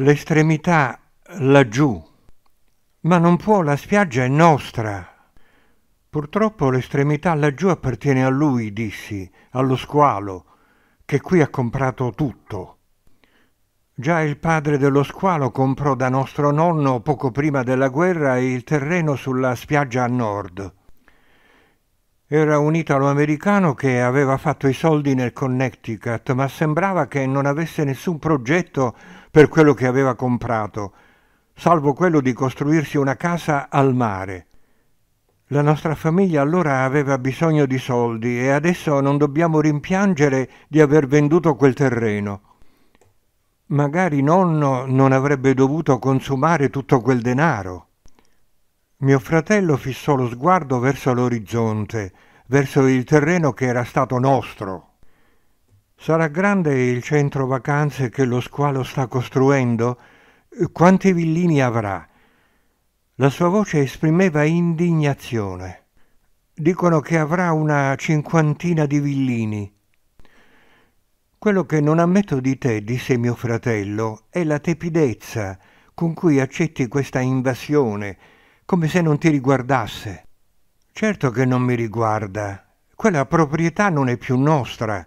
l'estremità laggiù. Ma non può, la spiaggia è nostra. Purtroppo l'estremità laggiù appartiene a lui, dissi, allo squalo, che qui ha comprato tutto. Già il padre dello squalo comprò da nostro nonno poco prima della guerra il terreno sulla spiaggia a nord. Era un italo-americano che aveva fatto i soldi nel Connecticut, ma sembrava che non avesse nessun progetto per quello che aveva comprato, salvo quello di costruirsi una casa al mare. La nostra famiglia allora aveva bisogno di soldi e adesso non dobbiamo rimpiangere di aver venduto quel terreno. Magari nonno non avrebbe dovuto consumare tutto quel denaro. Mio fratello fissò lo sguardo verso l'orizzonte, verso il terreno che era stato nostro. Sarà grande il centro vacanze che lo squalo sta costruendo? Quanti villini avrà? La sua voce esprimeva indignazione. Dicono che avrà una cinquantina di villini. Quello che non ammetto di te, disse mio fratello, è la tepidezza con cui accetti questa invasione come se non ti riguardasse. Certo che non mi riguarda. Quella proprietà non è più nostra.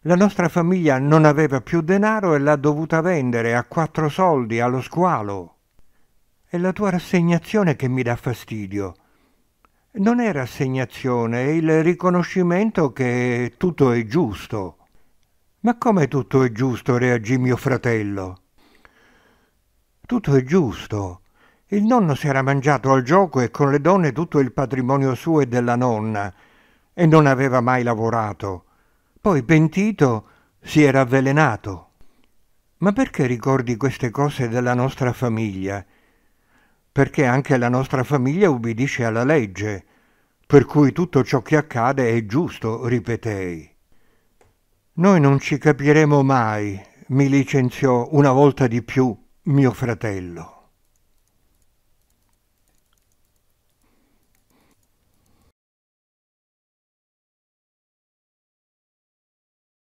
La nostra famiglia non aveva più denaro e l'ha dovuta vendere a quattro soldi allo squalo. È la tua rassegnazione che mi dà fastidio. Non è rassegnazione, è il riconoscimento che tutto è giusto. Ma come tutto è giusto, reagì mio fratello? Tutto è giusto. Il nonno si era mangiato al gioco e con le donne tutto il patrimonio suo e della nonna e non aveva mai lavorato. Poi, pentito, si era avvelenato. Ma perché ricordi queste cose della nostra famiglia? Perché anche la nostra famiglia ubbidisce alla legge, per cui tutto ciò che accade è giusto, ripetei. Noi non ci capiremo mai, mi licenziò una volta di più mio fratello.